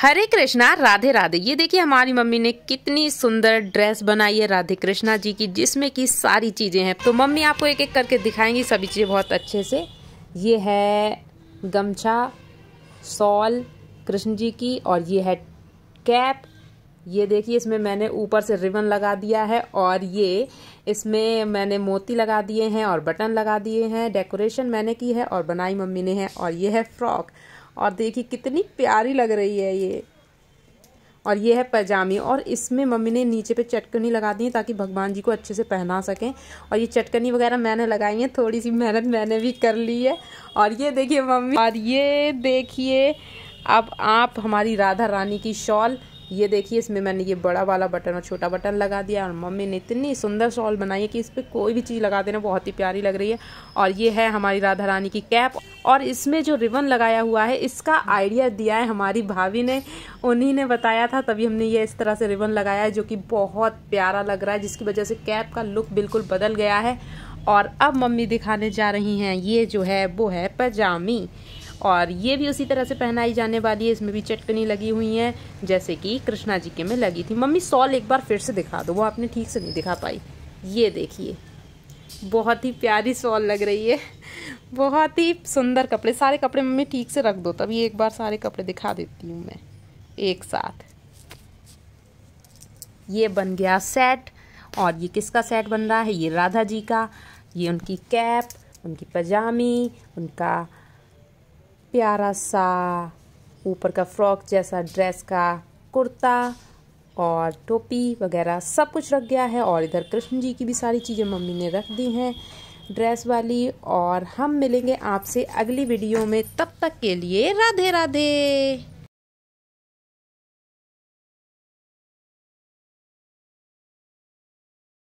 हरे कृष्णा राधे राधे ये देखिए हमारी मम्मी ने कितनी सुंदर ड्रेस बनाई है राधे कृष्णा जी की जिसमें की सारी चीज़ें हैं तो मम्मी आपको एक एक करके दिखाएंगी सभी चीज़ें बहुत अच्छे से ये है गमछा सॉल कृष्ण जी की और ये है कैप ये देखिए इसमें मैंने ऊपर से रिबन लगा दिया है और ये इसमें मैंने मोती लगा दिए हैं और बटन लगा दिए हैं डेकोरेशन मैंने की है और बनाई मम्मी ने है और ये है फ्रॉक और देखिए कितनी प्यारी लग रही है ये और ये है पैजामी और इसमें मम्मी ने नीचे पे चटकनी लगा दी है ताकि भगवान जी को अच्छे से पहना सकें और ये चटकनी वगैरह मैंने लगाई है थोड़ी सी मेहनत मैंने भी कर ली है और ये देखिए मम्मी और ये देखिए अब आप हमारी राधा रानी की शॉल ये देखिए इसमें मैंने ये बड़ा वाला बटन और छोटा बटन लगा दिया और मम्मी ने इतनी सुंदर शॉल बनाई है कि इस पर कोई भी चीज़ लगा देना बहुत ही प्यारी लग रही है और ये है हमारी राधा रानी की कैप और इसमें जो रिबन लगाया हुआ है इसका आइडिया दिया है हमारी भाभी ने उन्हीं ने बताया था तभी हमने ये इस तरह से रिबन लगाया है जो कि बहुत प्यारा लग रहा है जिसकी वजह से कैप का लुक बिल्कुल बदल गया है और अब मम्मी दिखाने जा रही हैं ये जो है वो है पजामी और ये भी उसी तरह से पहनाई जाने वाली है इसमें भी चटकनी लगी हुई है जैसे कि कृष्णा जी के में लगी थी मम्मी सॉल एक बार फिर से दिखा दो वो आपने ठीक से नहीं दिखा पाई ये देखिए बहुत ही प्यारी सॉल लग रही है बहुत ही सुंदर कपड़े सारे कपड़े मम्मी ठीक से रख दो तभी एक बार सारे कपड़े दिखा देती हूँ मैं एक साथ ये बन गया सेट और ये किसका सेट बन रहा है ये राधा जी का ये उनकी कैप उनकी पजामी उनका प्यारा सा ऊपर का फ्रॉक जैसा ड्रेस का कुर्ता और टोपी वगैरह सब कुछ रख गया है और इधर कृष्ण जी की भी सारी चीज़ें मम्मी ने रख दी हैं ड्रेस वाली और हम मिलेंगे आपसे अगली वीडियो में तब तक के लिए राधे राधे